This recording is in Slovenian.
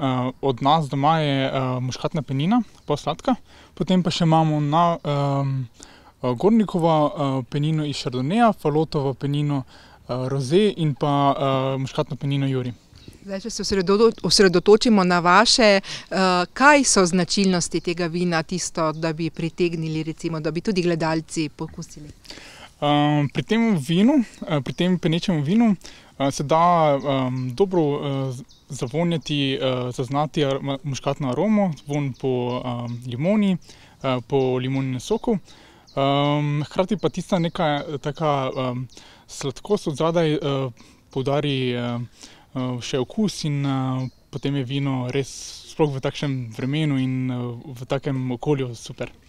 uh, od nas doma je uh, muškatna penina, pa sladka. Potem pa še imamo na um, Gornikovo uh, penino iz Šardoneja, Falotovo penino uh, Roze in pa uh, muškatno penino Juri. Zdaj, če se osredotočimo na vaše, kaj so značilnosti tega vina, tisto, da bi pritegnili, recimo, da bi tudi gledalci pokusili? Um, pri tem vinu, pri tem penečem vinu, uh, se da um, dobro uh, zavonjati, uh, zaznati ar muškatno aromo, von po um, limoni, uh, po limoninem soku. Um, hkrati pa tista neka taka, um, sladkost od zadaj uh, podari uh, še okus, in uh, potem je vino res sploh v takšnem vremenu in uh, v takem okolju super.